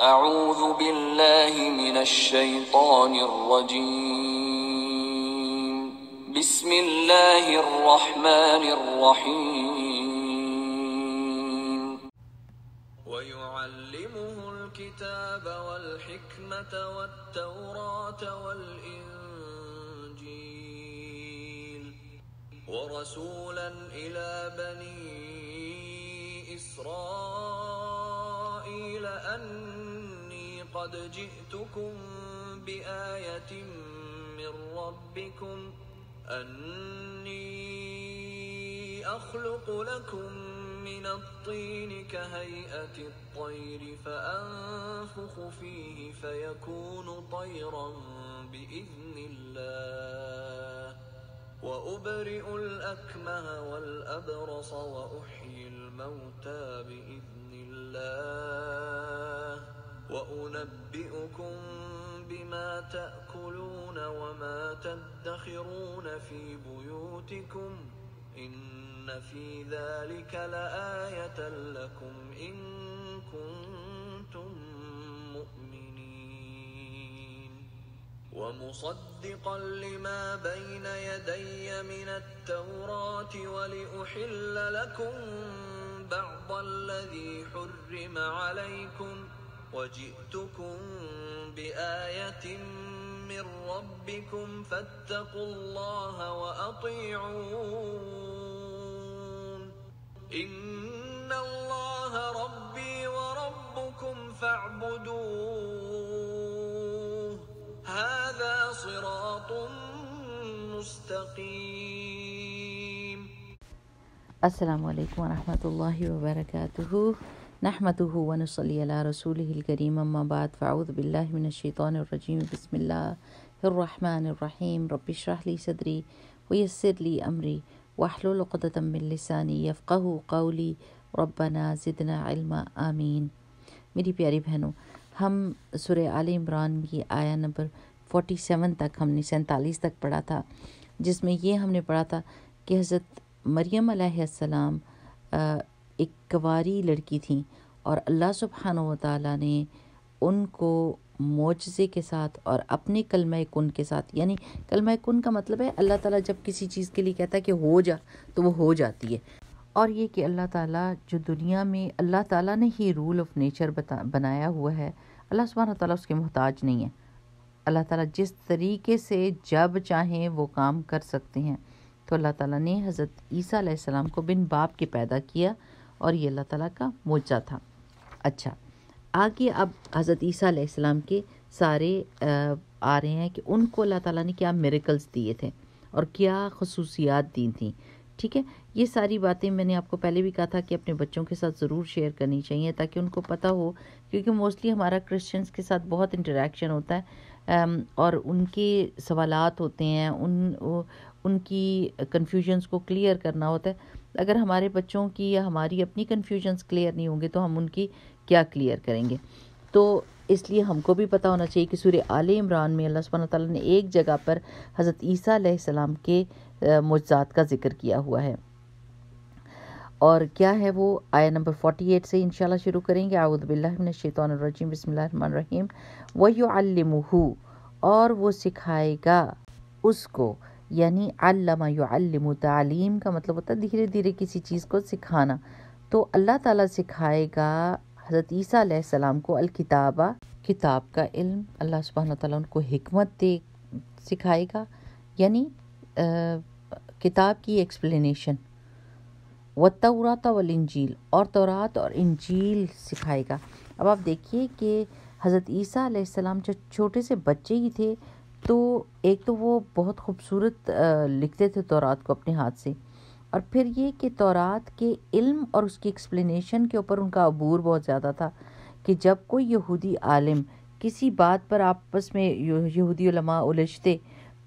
أعوذ بالله من الشيطان الرجيم بسم الله الرحمن الرحيم ويعلمه الكتاب والحكمة والتوراة والإنجيل ورسولا إلى بني إسرائيل أن قد جئتكم بآية من ربكم أني أخلق لكم من الطين كهيئة الطير فأنفخ فيه فيكون طيرا بإذن الله وأبرئ الأكمه والأبرص وأحيي الموتى بإذن الله وأنبئكم بما تأكلون وما تدخرون في بيوتكم إن في ذلك لآية لكم إن كنتم مؤمنين ومصدقا لما بين يدي من التوراة ولأحل لكم بعض الذي حرم عليكم ۖ وجئتكم بآية من ربكم فاتقوا الله وأطيعون إن الله ربي وربكم فاعبدوه هذا صراط مستقيم السلام عليكم ورحمة الله وبركاته नहमत रसूल करीम अम्माबाद फ़ाउदबिल्लाशैतरजीम बसमिल्लाम रबिशरली सदरी वसरली अमरी वाहलतमिलसानी यफ़क़ कौली रब्बना ज़िदना आमीन मेरी प्यारी बहनों हम सुर आल इमरान की आया नंबर फोटी सेवन तक हमने सैंतालीस तक पढ़ा था जिसमें यह हमने पढ़ा था कि हज़रत मरियम एक कवारी लड़की थी और अल्लाह सुबहान ताली ने उनको मोजे के साथ और अपने कलम कन के साथ यानी कलम कन का मतलब है अल्लाह ताला जब किसी चीज़ के लिए कहता है कि हो जा तो वो हो जाती है और ये कि अल्लाह ताला जो दुनिया में अल्लाह ताला ने ही रूल ऑफ नेचर बता बनाया हुआ है अल्लाह सुबहान ताला उसके मोहताज नहीं है अल्लाह ताला जिस तरीके से जब चाहें वो काम कर सकते हैं तो अल्लाह ताली ने हज़रत ईसा को बिन बाप के पैदा किया और ये अल्लाह ताला का मोजा था अच्छा आगे अब हज़रत ईसा के सारे आ रहे हैं कि उनको अल्लाह ताला ने क्या मेरिकल्स दिए थे और क्या खसूसियात दी थी ठीक है ये सारी बातें मैंने आपको पहले भी कहा था कि अपने बच्चों के साथ ज़रूर शेयर करनी चाहिए ताकि उनको पता हो क्योंकि मोस्टली हमारा क्रिश्चियंस के साथ बहुत इंटरेक्शन होता है और उनके सवालात होते हैं उन उनकी कन्फ्यूजन्स को क्लियर करना होता है अगर हमारे बच्चों की या हमारी अपनी कन्फ्यूजन्स क्लियर नहीं होंगे तो हम उनकी क्या क्लियर करेंगे तो इसलिए हमको भी पता होना चाहिए कि सूर्य आल इमरान में अल्लाह सुबह ताली ने एक जगह पर हज़रत ईसी सलाम के मुजात का जिक्र किया हुआ है और क्या है वो आया नंबर एट से इनशाला शुरू करेंगे आउदबिल्लाशैतरजीम बसमीम वही और वो सिखाएगा उसको यानी अल्लामा युअल्लिमु तालीम का मतलब होता है धीरे धीरे किसी चीज़ को सिखाना तो अल्लाह ताला सिखाएगा हज़रत ईसा अलैहिस्सलाम को किताबा किताब का इल्म अल्लाह सुबहान ताला उनको हमत दे सिखाएगा यानी आ, किताब की एक्सप्लेनेशन व तौरात वल इंजील और तौरात और इंजील सिखाएगा अब आप देखिए कि हज़रत ईसा सलाम जो छोटे से बच्चे ही थे तो एक तो वो बहुत खूबसूरत लिखते थे तौरात को अपने हाथ से और फिर ये कि तौरात के इल्म और उसकी एक्सप्लेनेशन के ऊपर उनका अबूर बहुत ज़्यादा था कि जब कोई यहूदी आलिम किसी बात पर आपस में यहूदी उलझते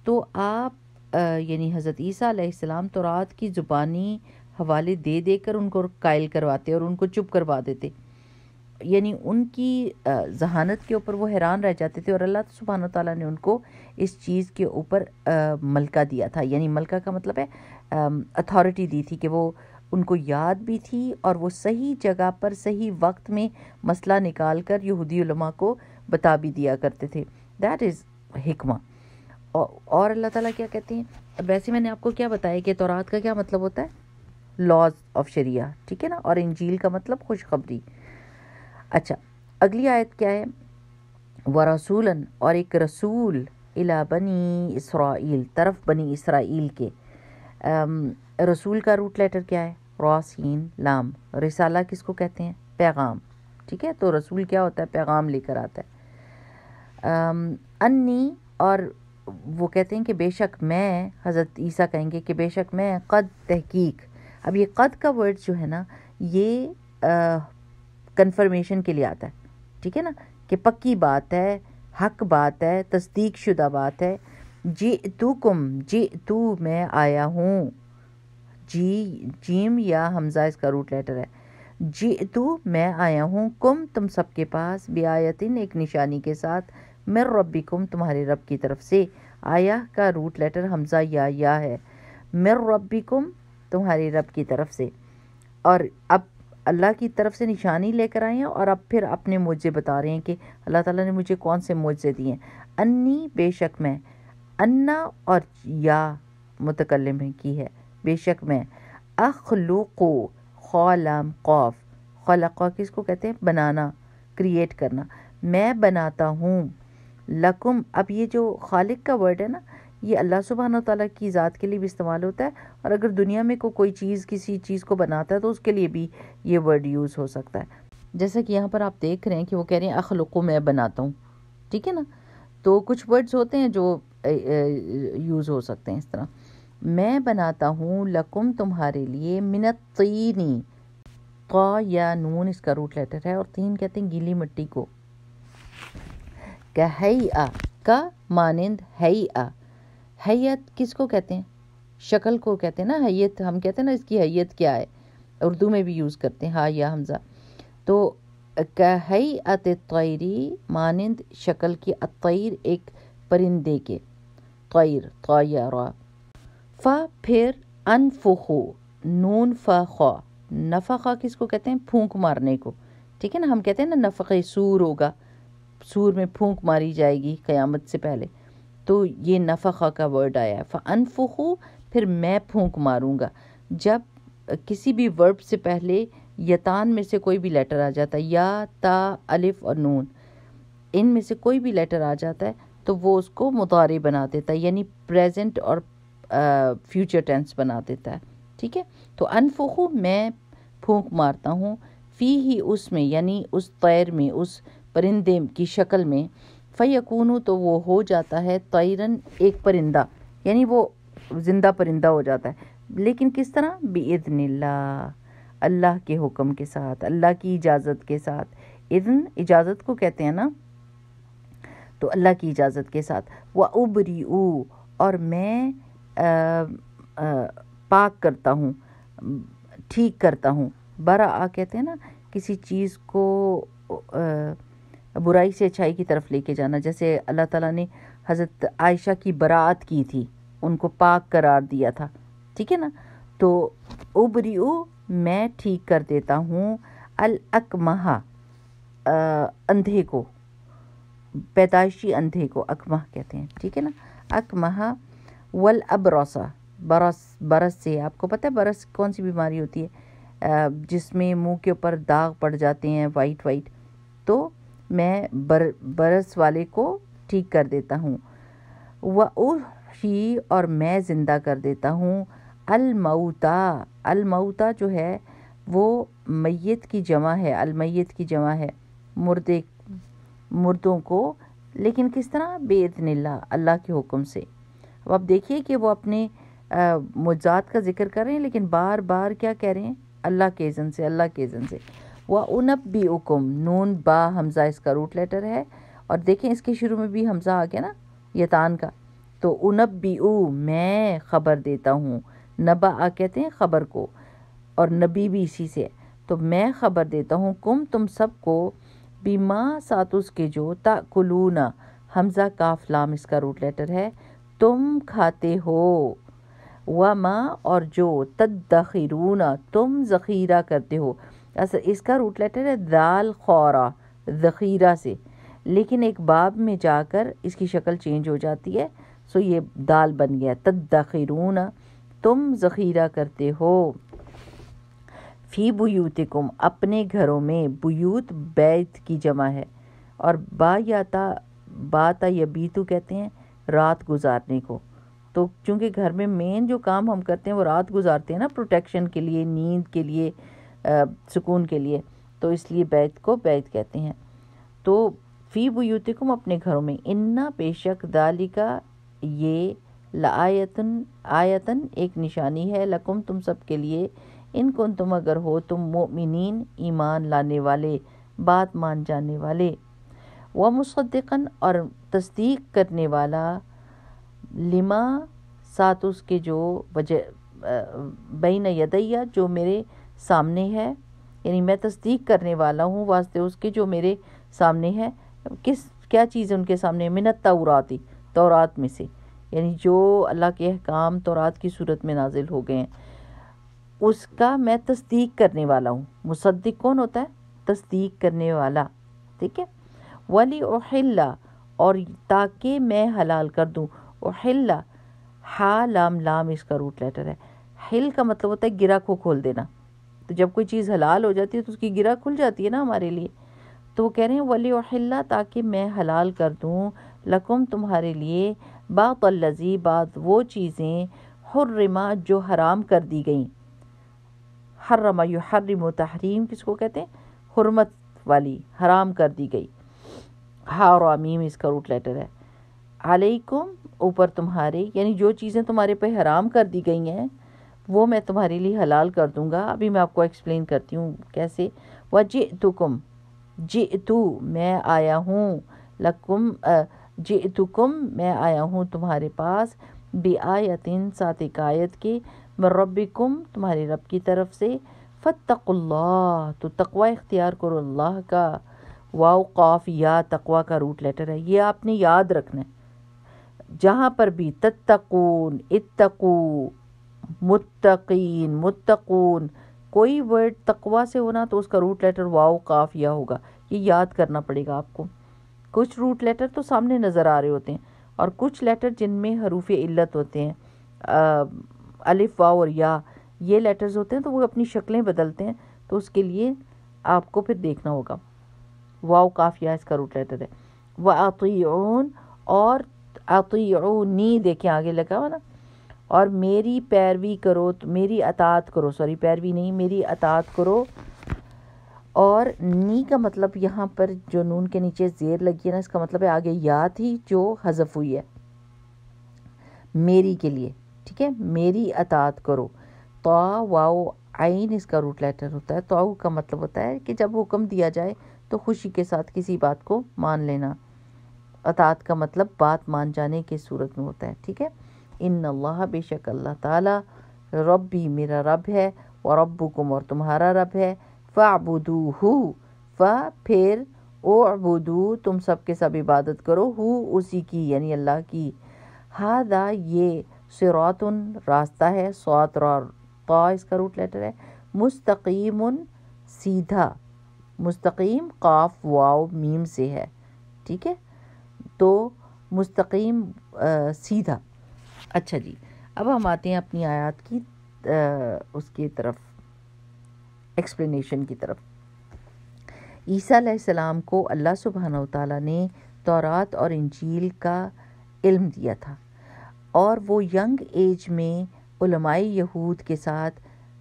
तो आप यानी हज़रत ईसा आसमाम की ज़ुबानी हवाले दे देकर उनको कायल करवाते और उनको चुप करवा देते यानी उनकी जहानत के ऊपर वो हैरान रह जाते थे और अल्लाह सुबहान तौला ने उनको इस चीज़ के ऊपर मलका दिया था यानी मलका का मतलब है अथॉरिटी दी थी कि वो उनको याद भी थी और वो सही जगह पर सही वक्त में मसला निकाल कर यहूदी उलमा को बता भी दिया करते थे दैट इज़ हिकमा और अल्लाह ताला क्या कहते हैं अब वैसे मैंने आपको क्या बताया कि तौरात का क्या मतलब होता है लॉज ऑफ शरिया ठीक है ना और इंजील का मतलब खुशखबरी अच्छा अगली आयत क्या है व रसूलन और एक रसूल इला बनी इसराइल तरफ बनी इसराइल के आम, रसूल का रूट लेटर क्या है रोसिन लाम रिसाला किसको कहते हैं पैगाम ठीक है तो रसूल क्या होता है पैगाम लेकर आता है अन्नी और वो कहते हैं कि बेशक मैं हज़रत ईसा कहेंगे कि बेशक मैं कद तहकीक अब ये कद का वर्ड जो है ना ये कन्फर्मेशन के लिए आता है ठीक है ना कि पक्की बात है हक बात है तस्दीक शुदा बात है जी तू कुम जी तू मैं आया हूँ जी जीम या हमजा इसका रूट लेटर है जी तू मैं आया हूँ कुम तुम सबके पास आयतिन एक निशानी के साथ मैं रबी कुम तुम्हारे रब की तरफ से आया का रूट लेटर हमजा या या है मैं रबी कुम तुम्हारे रब की तरफ से और अब अल्लाह की तरफ से निशानी लेकर आए हैं और अब फिर अपने मोजे बता रहे हैं कि अल्लाह ताला ने मुझे कौन से मोजे दिए हैं अन्नी बेशक मैं अन्ना और या मुतकलम की है बेशक मैं अखलूको खौलाम कौफ किस को कहते हैं बनाना क्रिएट करना मैं बनाता हूँ लकुम अब ये जो खालिक का वर्ड है ना ये अल्लाह सुबहान ताली की ज़ात के लिए भी इस्तेमाल होता है और अगर दुनिया में को कोई चीज़ किसी चीज़ को बनाता है तो उसके लिए भी ये वर्ड यूज़ हो सकता है जैसा कि यहाँ पर आप देख रहे हैं कि वो कह रहे हैं अखलुको मैं बनाता हूँ ठीक है ना तो कुछ वर्ड्स होते हैं जो यूज़ हो सकते हैं इस तरह मैं बनाता हूँ लकुम तुम्हारे लिए मिनत तीनी या नून इसका रूट लेटर है और तीन कहते हैं गीली मिट्टी को कह आ का मानंद हई आ किस किसको कहते हैं शक्ल को कहते हैं ना हैयत हम कहते हैं ना इसकी हैयत क्या है उर्दू में भी यूज़ करते हैं हाँ या हमज़ा तो कहई अत तयरी मानंद शक्ल की अतर एक परिंदे के तयर तैरा फ़ा फिर फो नून फ़ा नफ़ा किसको कहते हैं फूंक मारने को ठीक है ना हम कहते हैं ना नफ़ सूर होगा सूर में फूंक मारी जाएगी क़यामत से पहले तो ये नफ़ा का वर्ड आया फ़नफ़ु फिर मैं फूंक मारूँगा जब किसी भी वर्ब से पहले यतान में से कोई भी लेटर आ जाता है या ता अलिफ और नून इन में से कोई भी लेटर आ जाता है तो वो उसको मुतारे बना देता है यानी प्रेजेंट और फ्यूचर टेंस बना देता है ठीक है तो अनफुखु मैं फूंक मारता हूँ फ़ी ही उसमें यानी उस तैर में उस परिंदे की शक्ल में फ़ैकून तो वो हो जाता है तयरन एक परिंदा यानी वो ज़िंदा परिंदा हो जाता है लेकिन किस तरह बेदनला अल्लाह के हुक्म के साथ अल्लाह की इजाज़त के साथ इधन इजाज़त को कहते हैं ना तो अल्लाह की इजाज़त के साथ वह उबरी ऊ और मैं आ, आ, पाक करता हूँ ठीक करता हूँ बरा आ कहते हैं ना किसी चीज़ को आ, बुराई से अच्छाई की तरफ लेके जाना जैसे अल्लाह ताला ने हज़रत आयशा की बरात की थी उनको पाक करार दिया था ठीक है ना तो उ मैं ठीक कर देता हूँ अल अंधे को पैदाइशी अंधे को अकमह कहते हैं ठीक है ना अकमह वल अबरोसा बरस बरस से आपको पता है बरस कौन सी बीमारी होती है जिसमें मुंह के ऊपर दाग पड़ जाते हैं वाइट वाइट तो मैं बर बरस वाले को ठीक कर देता हूँ वह ही और मैं ज़िंदा कर देता हूँ अलमऊता अलमऊता जो है वो मैत की जमा है अलमैत की जमा है मुर्दे मुर्दों को लेकिन किस तरह बेतनिल्ला अल्लाह के हुक्म से अब आप देखिए कि वो अपने मुजात का जिक्र कर रहे हैं लेकिन बार बार क्या कह रहे हैं अल्लाह के जन से अल्लाह के इज़न से वह उनब भी हुकुम नून बा हमज़ा इसका रूट लेटर है और देखें इसके शुरू में भी हमज़ा आ गया ना यतान का तो उनब भी उ मैं ख़बर देता हूँ नबा आ कहते हैं ख़बर को और नबी भी इसी से तो मैं ख़बर देता हूँ कुम तुम सबको बीमा सात उसके जो ताकुलूना हमज़ा काफ लाम इसका रूट लेटर है तुम खाते हो व माँ और जो तद तुम ज़ख़ीरा करते हो इसका रूट लेटर है दाल खौरा ज़ख़ीरा से लेकिन एक बाब में जाकर इसकी शक्ल चेंज हो जाती है सो ये दाल बन गया तदखिरून तुम ज़ख़ीरा करते हो फ़ी बुयूतिकुम अपने घरों में बुयूत बैत की जमा है और बा या ता बा ता या बीतू कहते हैं रात गुजारने को तो चूँकि घर में मेन जो काम हम करते हैं वो रात गुजारते हैं ना प्रोटेक्शन के लिए नींद के लिए सुकून के लिए तो इसलिए बैत को बैत कहते हैं तो फ़ी बुतिकुम अपने घरों में इन्ना बेशक दालिका ये लायतन आयतन एक निशानी है लकुम तुम सब के लिए इन कन तुम अगर हो तुम मोमिन ईमान लाने वाले बात मान जाने वाले व मुसदन और तस्दीक करने वाला लिमा साथ उसके जो वजह बैन यदैया जो मेरे सामने है यानी मैं तस्दीक करने वाला हूँ वास्ते उसके जो मेरे सामने है किस क्या चीज़ उनके सामने मिनत तौराती तौरात में से यानी जो अल्लाह के अहकाम तौरात की सूरत में नाजिल हो गए हैं उसका मैं तस्दीक करने वाला हूँ मुसद्दिक कौन होता है तस्दीक करने वाला ठीक है वली ओहिल्ला और ताकि मैं हलाल कर दूँ ओहिल्ला हा लाम लाम इसका रूट लेटर है हिल का मतलब होता है गिरा को खोल देना तो जब कोई चीज़ हलाल हो जाती है तो उसकी गिरा खुल जाती है ना हमारे लिए तो वो कह रहे हैं वली वहल्ला ताकि मैं हलाल कर दूँ लकुम तुम्हारे लिए बात लजी बात वो चीज़ें हर्रमा जो हराम कर दी गई हर्रमा यु हर्रम तहरीम किसको कहते हैं हरमत वाली हराम कर दी गई हा और इसका रूट लेटर है अलैकुम ऊपर तुम्हारे यानी जो चीज़ें तुम्हारे पे हराम कर दी गई हैं वो मैं तुम्हारे लिए हलाल कर दूँगा अभी मैं आपको एक्सप्लेन करती हूँ कैसे व जे तुकुम जे तू मैं आया हूँ लकुम जे तुकुम मैं आया हूँ तुम्हारे पास बे आयतिन सात आयत के मरबिकुम तुम्हारे रब की तरफ से फ़तकुल्ला तो तकवा इख्तियार करो अल्लाह का वाओ काफ या तकवा का रूट लेटर है ये आपने याद रखना है जहाँ पर भी तत्तकून इतकू मुत्तकीन मुत्तकून कोई वर्ड तकवा से होना तो उसका रूट लेटर वाओ काफिया होगा ये याद करना पड़ेगा आपको कुछ रूट लेटर तो सामने नज़र आ रहे होते हैं और कुछ लेटर जिनमें हरूफ इल्लत होते हैं अलिफ वाओ और या ये लेटर्स होते हैं तो वो अपनी शक्लें बदलते हैं तो उसके लिए आपको फिर देखना होगा वाओ काफिया इसका रूट लेटर है व और और नी देखें आगे लगा हुआ ना और मेरी पैरवी करो मेरी अतात करो सॉरी पैरवी नहीं मेरी अतात करो और नी का मतलब यहाँ पर जो नून के नीचे ज़ेर लगी है ना इसका मतलब है आगे या थी जो हजफ हुई है मेरी के लिए ठीक है मेरी अतात करो तो वाओ आइन इसका रूट लेटर होता है तो का मतलब होता है कि जब हुक्म दिया जाए तो खुशी के साथ किसी बात को मान लेना अतात का मतलब बात मान जाने के सूरत में होता है ठीक है इन अल्लाह बेशक अल्लाह ताला रब्बी मेरा रब है और को और तुम्हारा रब है फ़ाबुदू हु फ़ फिर ओ अबुदू तुम सब के सब इबादत करो हु उसी की यानी अल्लाह की हादा ये सिरातुन रास्ता है सौत तो इसका रूट लेटर है मुस्तकीम सीधा मुस्तकीम काफ वाव मीम से है ठीक है तो मुस्तकीम आ, सीधा अच्छा जी अब हम आते हैं अपनी आयात की आ, उसकी तरफ एक्सप्लेनेशन की तरफ ईसा सलाम को अल्लाह सुबहान ताली ने तौरात और इंजील का इल्म दिया था और वो यंग एज में उलमाई यहूद के साथ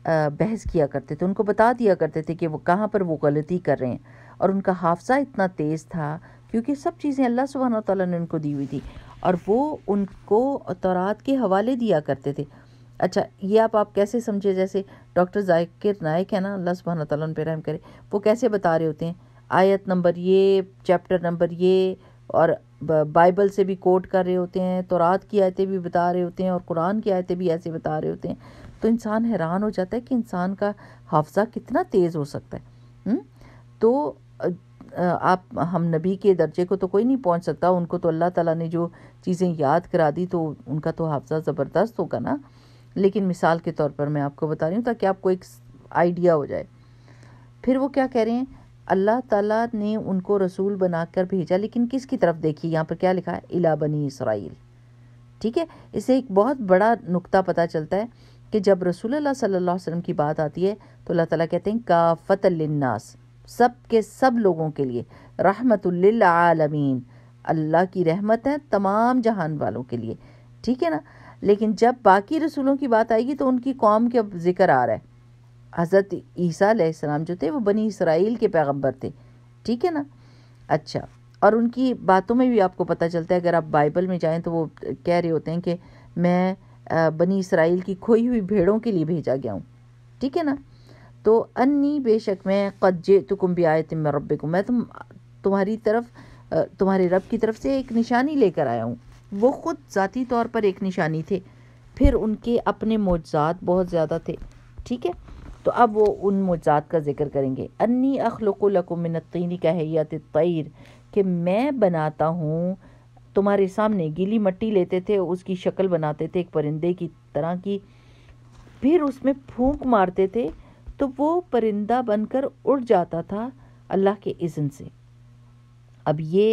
बहस किया करते थे उनको बता दिया करते थे कि वो कहाँ पर वो गलती कर रहे हैं और उनका हाफजा इतना तेज़ था क्योंकि सब चीज़ें अल्लाह सुबहाना तौला ने उनको दी हुई थी और वो उनको तौरात के हवाले दिया करते थे अच्छा ये आप आप कैसे समझे जैसे डॉक्टर जाकिर नायक है ना अल्लाह सुबहान तौला पर रहम करे वो कैसे बता रहे होते हैं आयत नंबर ये चैप्टर नंबर ये और बाइबल से भी कोट कर रहे होते हैं तो रात की आयतें भी बता रहे होते हैं और कुरान की आयतें भी ऐसे बता रहे होते हैं तो इंसान हैरान हो जाता है कि इंसान का हाफजा कितना तेज़ हो सकता है हुँ? तो आप हम नबी के दर्जे को तो कोई नहीं पहुंच सकता उनको तो अल्लाह ताला ने जो चीज़ें याद करा दी तो उनका तो हाफजा ज़बरदस्त होगा ना लेकिन मिसाल के तौर पर मैं आपको बता रही हूँ ताकि आपको एक आइडिया हो जाए फिर वो क्या कह रहे हैं अल्लाह ताला ने उनको रसूल बनाकर भेजा लेकिन किसकी तरफ देखी यहाँ पर क्या लिखा है इला बनी इसराइल ठीक है इसे एक बहुत बड़ा नुक्ता पता चलता है कि जब रसूल अल्लाह सल्लल्लाहु अलैहि वसल्लम की बात आती है तो अल्लाह ताला कहते हैं काफ़त लिन्नास सब के सब लोगों के लिए रहमतुल्लिलआलमीन अल्लाह की रहमत है तमाम जहान वालों के लिए ठीक है ना लेकिन जब बाकी रसूलों की बात आएगी तो उनकी कौम के अब जिक्र आ रहा है हज़रत ईसा सलाम जो थे वो बनी इसराइल के पैगंबर थे ठीक है ना अच्छा और उनकी बातों में भी आपको पता चलता है अगर आप बाइबल में जाएँ तो वो कह रहे होते हैं कि मैं बनी इसराइल की खोई हुई भेड़ों के लिए भेजा गया हूँ ठीक है ना तो अन्नी बेशक मैं कज्जे तुकुम भी आयत मैं रब को मैं तुम तुम्हारी तरफ तुम्हारे रब की तरफ से एक निशानी लेकर आया हूँ वो ख़ुद ज़ाती तौर पर एक निशानी थे फिर उनके अपने मोजात बहुत ज़्यादा थे ठीक है तो अब वो उन मोजात का जिक्र करेंगे अन्नी अखलकुलकुमिनतीनी का हैत तैर कि मैं बनाता हूँ तुम्हारे सामने गीली मट्टी लेते थे उसकी शक्ल बनाते थे एक परिंदे की तरह की फिर उसमें फूंक मारते थे तो वो परिंदा बनकर उड़ जाता था अल्लाह के इज़न से अब ये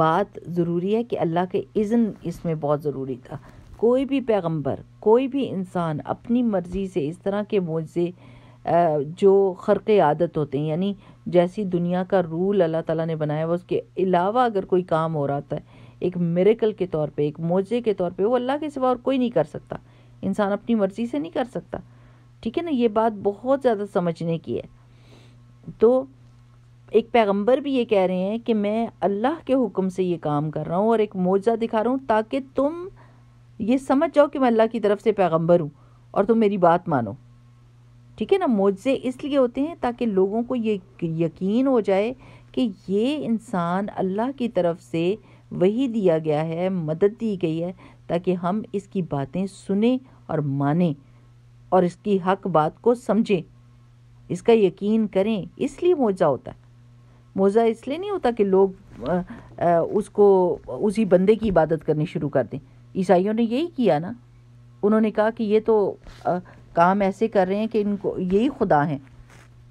बात ज़रूरी है कि अल्लाह के इज़न इसमें बहुत ज़रूरी था कोई भी पैगंबर कोई भी इंसान अपनी मर्ज़ी से इस तरह के मोज़े जो खरक आदत होते हैं यानी जैसी दुनिया का रूल अल्लाह ताला ने बनाया हुआ उसके अलावा अगर कोई काम हो रहा था एक मेरेकल के तौर पे एक मोजे के तौर पे वो अल्लाह के सिवा और कोई नहीं कर सकता इंसान अपनी मर्ज़ी से नहीं कर सकता ठीक है ना ये बात बहुत ज़्यादा समझने की है तो एक पैगंबर भी ये कह रहे हैं कि मैं अल्लाह के हुक्म से ये काम कर रहा हूँ और एक मोजा दिखा रहा हूँ ताकि तुम ये समझ जाओ कि मैं अल्लाह की तरफ से पैगंबर हूँ और तुम मेरी बात मानो ठीक है ना मोजे इसलिए होते हैं ताकि लोगों को ये यकीन हो जाए कि ये इंसान अल्लाह की तरफ से वही दिया गया है मदद दी गई है ताकि हम इसकी बातें सुने और माने और इसकी हक बात को समझें इसका यकीन करें इसलिए मोजा होता है मोजा इसलिए नहीं होता कि लोग उसको उसी बंदे की इबादत करनी शुरू कर दें ईसाइयों ने यही किया ना उन्होंने कहा कि ये तो काम ऐसे कर रहे हैं कि इनको यही खुदा हैं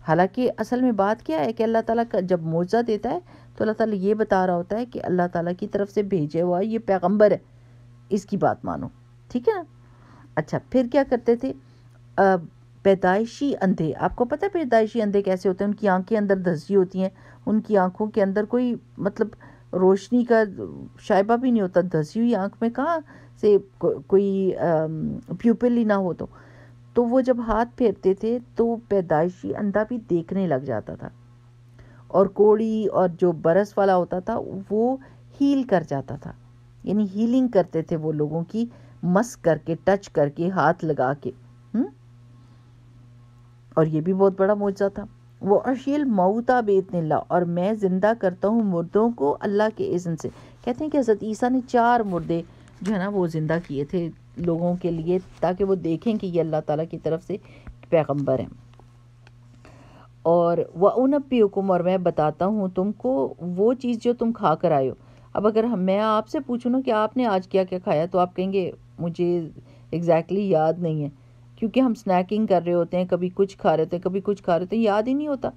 हालांकि असल में बात क्या है कि अल्लाह ताला का जब मोजा देता है तो अल्लाह ताला ये बता रहा होता है कि अल्लाह ताला की तरफ से भेजे हुआ ये पैगंबर है इसकी बात मानो ठीक है ना अच्छा फिर क्या करते थे पैदाइशी अंधे आपको पता है पैदाइशी अंधे कैसे होते हैं उनकी आंखें अंदर धसी होती हैं उनकी आँखों के अंदर कोई मतलब रोशनी का शायबा भी नहीं होता धसी हुई आँख में कहाँ से को, कोई प्यूपिल ही ना हो तो तो वो जब हाथ फेरते थे तो पैदाइशी अंधा भी देखने लग जाता था और कोड़ी और जो बरस वाला होता था वो हील कर जाता था यानी हीलिंग करते थे वो लोगों की मस करके टच करके हाथ लगा के और ये भी बहुत बड़ा मोजा था वो अशील मऊता नीला और मैं ज़िंदा करता हूँ मुर्दों को अल्लाह के इज़न से कहते हैं कि हज़रत ईसा ने चार मुर्दे जो है ना वो ज़िंदा किए थे लोगों के लिए ताकि वो देखें कि ये अल्लाह ताला की तरफ से पैगंबर हैं और वह उन अपी हुकुम और मैं बताता हूँ तुमको वो चीज़ जो तुम खा कर आयो अब अगर हम मैं आपसे पूछूँ ना कि आपने आज क्या क्या खाया तो आप कहेंगे मुझे एग्जैक्टली exactly याद नहीं है क्योंकि हम स्नैकिंग कर रहे होते हैं कभी कुछ खा रहे होते हैं कभी कुछ खा रहे थे याद ही नहीं होता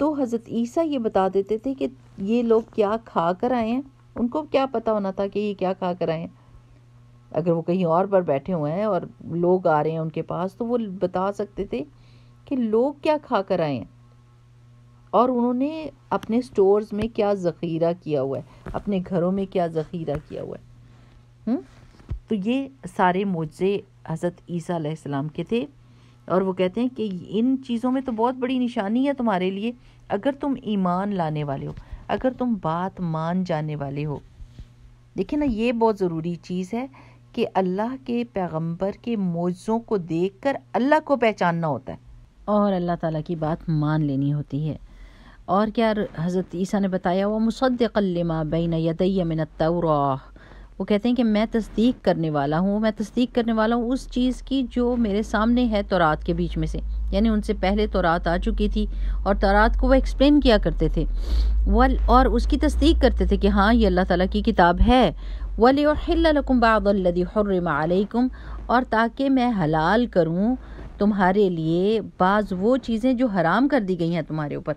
तो हज़रत ईसा ये बता देते थे कि ये लोग क्या खा कर आए हैं उनको क्या पता होना था कि ये क्या खा कर आए हैं अगर वो कहीं और पर बैठे हुए हैं और लोग आ रहे हैं उनके पास तो वो बता सकते थे कि लोग क्या खा कर आए हैं और उन्होंने अपने स्टोर्स में क्या ज़ख़ीरा किया हुआ है अपने घरों में क्या ज़ख़ीरा किया हुआ है हुँ? हम्म? तो ये सारे मोजे हज़रत ईसा के थे और वो कहते हैं कि इन चीज़ों में तो बहुत बड़ी निशानी है तुम्हारे लिए अगर तुम ईमान लाने वाले हो अगर तुम बात मान जाने वाले हो देखिए ना ये बहुत ज़रूरी चीज़ है कि अल्लाह के पैगंबर के मौज़ों को देखकर अल्लाह को पहचानना होता है और अल्लाह ताला की बात मान लेनी होती है और क्या हज़रत ईसा ने बताया वह मुसद्दमा बैन यदैया मिनत वो कहते हैं कि मैं तस्दीक करने वाला हूँ मैं तस्दीक करने वाला हूँ उस चीज़ की जो मेरे सामने है तौरात के बीच में से यानी उनसे पहले तौरात आ चुकी थी और तौरात को वह एक्सप्लेन किया करते थे वल और उसकी तस्दीक करते थे कि हाँ ये अल्लाह ताला की किताब है वली और हिल्लकुम और ताकि मैं हलाल करूँ तुम्हारे लिए बाज़ वो चीज़ें जो हराम कर दी गई हैं तुम्हारे ऊपर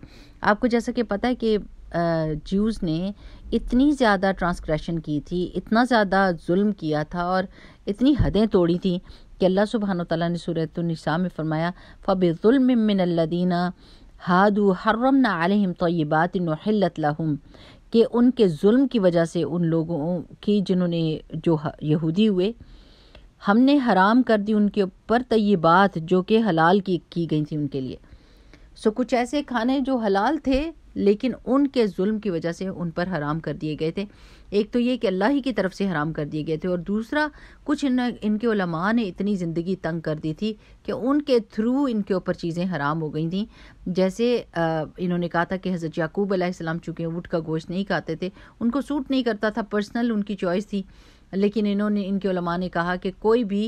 आपको जैसा कि पता है कि जूज़ ने इतनी ज़्यादा ट्रांसग्रेशन की थी इतना ज़्यादा जुल्म किया था और इतनी हदें तोड़ी थी कि अल्लाह सुबहान तला ने सूरत में फरमाया फ़बिल्म मिनल्लदीना हादू हर्रम तो ये बात नहलत लहम कि उनके जुल्म की वजह से उन लोगों की जिन्होंने जो यहूदी हुए हमने हराम कर दी उनके ऊपर बात जो कि हलाल की की गई थी उनके लिए सो कुछ ऐसे खाने जो हलाल थे लेकिन उनके जुल्म की वजह से उन पर हराम कर दिए गए थे एक तो ये कि अल्लाह ही की तरफ से हराम कर दिए गए थे और दूसरा कुछ इन इनके उलमा ने इतनी ज़िंदगी तंग कर दी थी कि उनके थ्रू इनके ऊपर चीज़ें हराम हो गई थी जैसे आ, इन्होंने कहा था कि हज़रत याकूब आसमाम चूँकि ऊँट का गोश्त नहीं खाते थे उनको सूट नहीं करता था पर्सनल उनकी चॉइस थी लेकिन इन्होंने इनके उलमा ने कहा कि कोई भी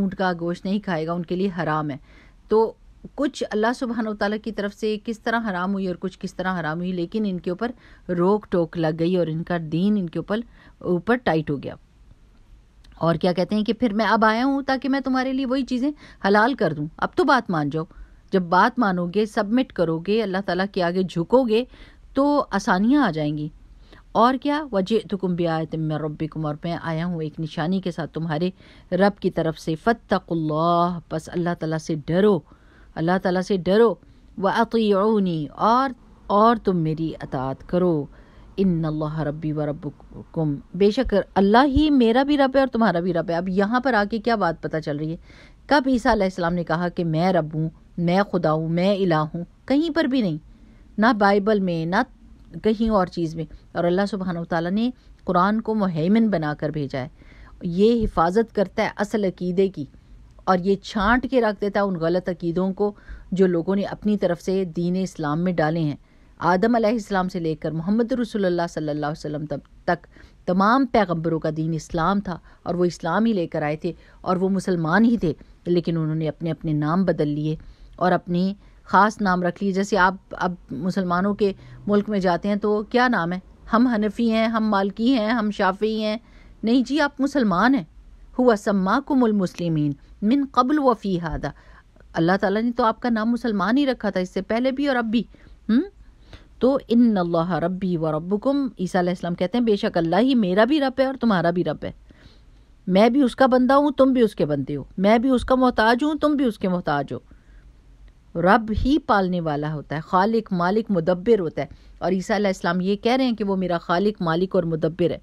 ऊँट का गोश्त नहीं खाएगा उनके लिए हराम है तो कुछ अल्लाह सुबहान तला की तरफ से किस तरह हराम हुई और कुछ किस तरह हराम हुई लेकिन इनके ऊपर रोक टोक लग गई और इनका दीन इनके ऊपर ऊपर टाइट हो गया और क्या कहते हैं कि फिर मैं अब आया हूँ ताकि मैं तुम्हारे लिए वही चीज़ें हलाल कर दूँ अब तो बात मान जाओ जब बात मानोगे सबमिट करोगे अल्लाह ताला के आगे झुकोगे तो आसानियाँ आ जाएंगी और क्या वजह तो कुम भी आए तुम रबी कुम और मैं आया हूँ एक निशानी के साथ तुम्हारे रब की तरफ से फ़तकुल्ला बस अल्लाह ताला से डरो अल्लाह ताला से डरो व अतीउनी और और तुम मेरी अतात करो इन अल्लाह रब्बी व रब्बुकुम बेशक अल्लाह ही मेरा भी रब है और तुम्हारा भी रब है अब यहाँ पर आके क्या बात पता चल रही है कब ईसा इस्लाम ने कहा कि मैं रब हूँ मैं खुदा हूँ मैं इला हूँ कहीं पर भी नहीं ना बाइबल में ना कहीं और चीज़ में और अल्लाह सुबहान ताली ने कुरान को मुहैमन बनाकर भेजा है ये हिफाजत करता है असल अकीदे की और ये छांट के रख देता उन गलत अकीदों को जो लोगों ने अपनी तरफ से दीन इस्लाम में डाले हैं आदम आसमाम से लेकर मोहम्मद रसोल्ला सल्ला वसम तब तक तमाम पैगंबरों का दीन इस्लाम था और वो इस्लाम ही लेकर आए थे और वो मुसलमान ही थे लेकिन उन्होंने अपने अपने नाम बदल लिए और अपने ख़ास नाम रख लिए जैसे आप अब मुसलमानों के मुल्क में जाते हैं तो क्या नाम है हम हनफी हैं हम मालकी हैं हम शाफी हैं नहीं जी आप मुसलमान हैं हुआ सम्माकुमलमसलिमिन मिन कबल फी हादा अल्लाह ताला ने तो आपका नाम मुसलमान ही रखा था इससे पहले भी और अब भी हुँ? तो इन अल्लाह रबी व रब्बुकुम ईसा कहते हैं बेशक अल्लाह ही मेरा भी रब है और तुम्हारा भी रब है मैं भी उसका बंदा हूँ तुम भी उसके बंदे हो मैं भी उसका मोहताज हूँ तुम भी उसके मोहताज हो रब ही पालने वाला होता है खालिक मालिक मुदब्बर होता है और ईसा इस्लाम ये कह रहे हैं कि वो मेरा खालिक मालिक और मुदब्बिर है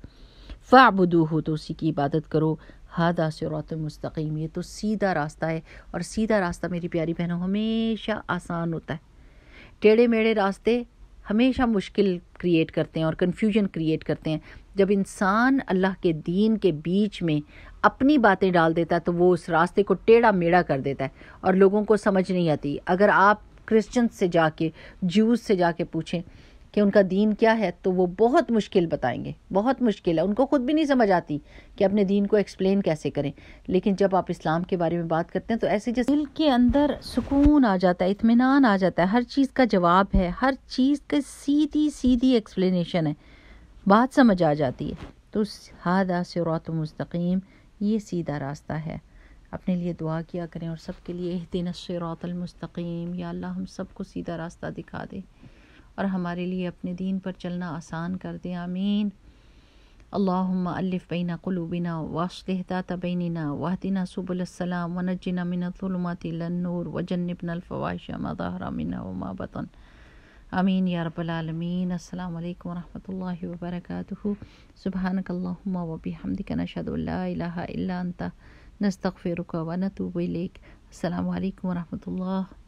फ़ाबुदू हो तो उसी की इबादत करो हादा सिरत मुस्तकीम ये तो सीधा रास्ता है और सीधा रास्ता मेरी प्यारी बहनों हमेशा आसान होता है टेढ़े मेढ़े रास्ते हमेशा मुश्किल क्रिएट करते हैं और कन्फ्यूजन क्रिएट करते हैं जब इंसान अल्लाह के दीन के बीच में अपनी बातें डाल देता है तो वो उस रास्ते को टेढ़ा मेढ़ा कर देता है और लोगों को समझ नहीं आती अगर आप क्रिश्चन से जाके जूस से जाके पूछें कि उनका दीन क्या है तो वो बहुत मुश्किल बताएंगे बहुत मुश्किल है उनको खुद भी नहीं समझ आती कि अपने दीन को एक्सप्लेन कैसे करें लेकिन जब आप इस्लाम के बारे में बात करते हैं तो ऐसे जैसे दिल के अंदर सुकून आ जाता है इतमान आ जाता है हर चीज़ का जवाब है हर चीज़ की सीधी सीधी एक्सप्लेनेशन है बात समझ आ जाती है तो हादा सिरत मस्तकीम ये सीधा रास्ता है अपने लिए दुआ किया करें और सबके लिए दिन सिरत या अल्लाह हम सबको सीधा रास्ता दिखा दें और हमारे लिए अपने दीन पर चलना आसान कर दे आमीन अल्लाफ अलिफ़ बैना कलूबिना वाशदहता बैनिना वाहदिना सुबुलसलाम वनजना मिनतलमतनूर वजनबनफ़वाशा मदाहरामिना वमाबतन आमीन या रबालमीन अल्लाम वरहमल वबरक सुबहानकल्लम वबी हमदिक नशदल्ला नस्तफ़िर व नतूब अल्लाम वरहमल